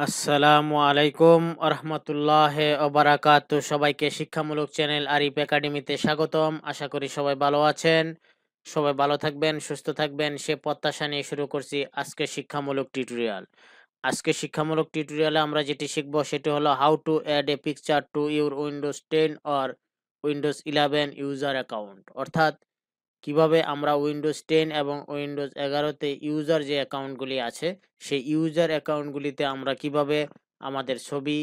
আসসালামু আলাইকুম আরহামতুল্লাহ ওবরাকাত সবাইকে শিক্ষামূলক চ্যানেল আরিফ একাডেমিতে স্বাগতম আশা করি সবাই ভালো আছেন সবাই ভালো থাকবেন সুস্থ থাকবেন সে প্রত্যাশা নিয়ে শুরু করছি আজকে শিক্ষামূলক টিউটোরিয়াল আজকে শিক্ষামূলক টিউটোরিয়ালে আমরা যেটি শিখবো সেটি হলো how to add a picture to your Windows ten or Windows eleven user account অর্থাৎ কিভাবে আমরা উইন্ডোজ টেন এবং উইন্ডোজ এগারোতে ইউজার যে অ্যাকাউন্টগুলি আছে সেই ইউজার অ্যাকাউন্টগুলিতে আমরা কিভাবে আমাদের ছবি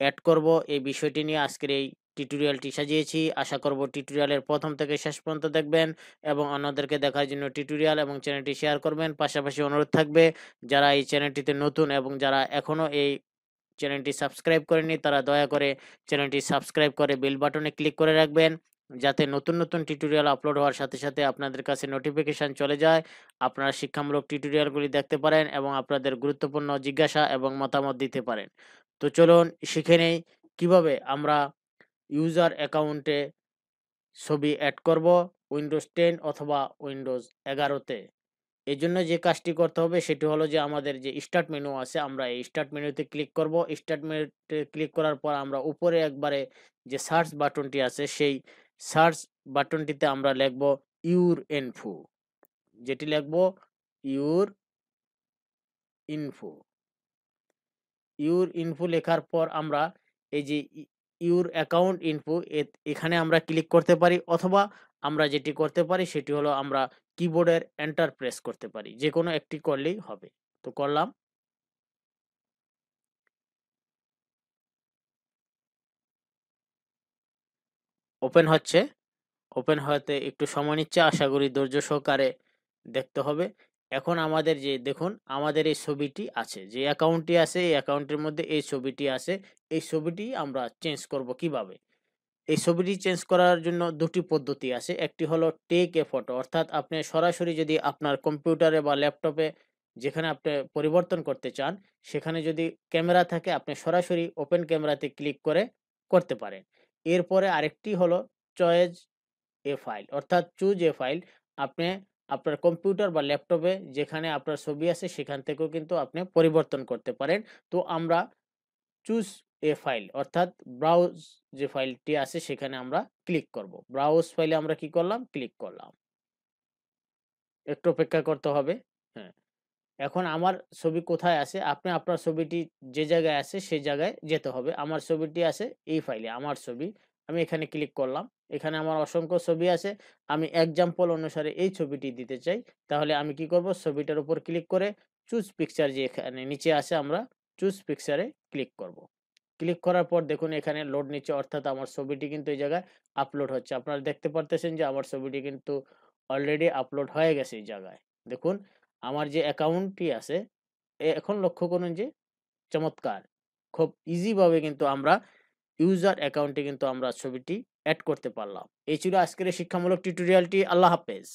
অ্যাড করব এই বিষয়টি নিয়ে আজকের এই টিউটোরিয়ালটি সাজিয়েছি আশা করব টিউটোরিয়ালের প্রথম থেকে শেষ পর্যন্ত দেখবেন এবং অন্যদেরকে দেখার জন্য টিউটোরিয়াল এবং চ্যানেলটি শেয়ার করবেন পাশাপাশি অনুরোধ থাকবে যারা এই চ্যানেলটিতে নতুন এবং যারা এখনও এই চ্যানেলটি সাবস্ক্রাইব করেনি তারা দয়া করে চ্যানেলটি সাবস্ক্রাইব করে বেল বাটনে ক্লিক করে রাখবেন যাতে নতুন নতুন টিউটোরিয়াল আপলোড হওয়ার সাথে সাথে আপনাদের কাছে নোটিফিকেশান চলে যায় আপনারা শিক্ষামূলক টিউটোরিয়ালগুলি দেখতে পারেন এবং আপনাদের গুরুত্বপূর্ণ জিজ্ঞাসা এবং মতামত দিতে পারেন তো চলুন শিখে নেই কীভাবে আমরা ইউজার অ্যাকাউন্টে ছবি অ্যাড করব উইন্ডোজ টেন অথবা উইন্ডোজ এগারোতে এই জন্য যে কাজটি করতে হবে সেটি হলো যে আমাদের যে স্টার্ট মেনু আছে আমরা এই স্টার্ট মেনুতে ক্লিক করব স্টার্ট মেনুতে ক্লিক করার পর আমরা উপরে একবারে যে সার্চ বাটনটি আছে সেই সার্চ বাটনটিতে আমরা লিখব ইউর ইনফো যেটি লিখব ইউর ইনফো ইউর ইনফো লেখার পর আমরা এই যে ইউর অ্যাকাউন্ট ইনফো এখানে আমরা ক্লিক করতে পারি অথবা আমরা যেটি করতে পারি সেটি হলো আমরা কিবোর্ডের এন্টার প্রেস করতে পারি যে কোনো একটি করলেই হবে তো করলাম ওপেন হচ্ছে ওপেন হতে একটু সময় নিচ্ছে আশা করি ধৈর্য সহকারে দেখতে হবে এখন আমাদের যে দেখুন আমাদের এই ছবিটি আছে যে অ্যাকাউন্টটি আছে এই অ্যাকাউন্টের মধ্যে এই ছবিটি আছে এই ছবিটি আমরা চেঞ্জ করব কিভাবে এই ছবিটি চেঞ্জ করার জন্য দুটি পদ্ধতি আছে একটি হলো টেক এ ফটো অর্থাৎ আপনি সরাসরি যদি আপনার কম্পিউটারে বা ল্যাপটপে যেখানে আপনি পরিবর্তন করতে চান সেখানে যদি ক্যামেরা থাকে আপনি সরাসরি ওপেন ক্যামেরাতে ক্লিক করে করতে পারেন এরপরে আরেকটি হলো চয়েজ এ ফাইল অর্থাৎ চুজ এ ফাইল আপনি আপনার কম্পিউটার বা ল্যাপটপে যেখানে আপনার ছবি আছে সেখান থেকেও কিন্তু আপনি পরিবর্তন করতে পারেন তো আমরা চুজ এ ফাইল অর্থাৎ ব্রাউজ যে ফাইলটি আছে সেখানে আমরা ক্লিক করব ব্রাউজ ফাইলে আমরা কি করলাম ক্লিক করলাম একটু অপেক্ষা করতে হবে হ্যাঁ এখন আমার ছবি কোথায় আছে আপনি আপনার ছবিটি যে জায়গায় আছে সেই জায়গায় যেতে হবে আমার ছবিটি আছে এই ফাইলে আমার ছবি আমি এখানে ক্লিক করলাম এখানে আমার অসংখ্য ছবি আছে আমি এক্সাম্পল অনুসারে এই ছবিটি দিতে চাই তাহলে আমি কি করব ছবিটার উপর ক্লিক করে চুজ পিকচার যে এখানে নিচে আছে আমরা চুজ পিকচারে ক্লিক করব। ক্লিক করার পর দেখুন এখানে লোড নিচে অর্থাৎ আমার ছবিটি কিন্তু এই জায়গায় আপলোড হচ্ছে আপনারা দেখতে পারতেছেন যে আমার ছবিটি কিন্তু অলরেডি আপলোড হয়ে গেছে এই জায়গায় দেখুন আমার যে অ্যাকাউন্টটি আছে এখন লক্ষ্য করুন যে চমৎকার খুব ইজিভাবে কিন্তু আমরা ইউজার অ্যাকাউন্টে কিন্তু আমরা ছবিটি অ্যাড করতে পারলাম এই ছিল আজকের শিক্ষামূলক টিউটোরিয়ালটি আল্লাহ হাফেজ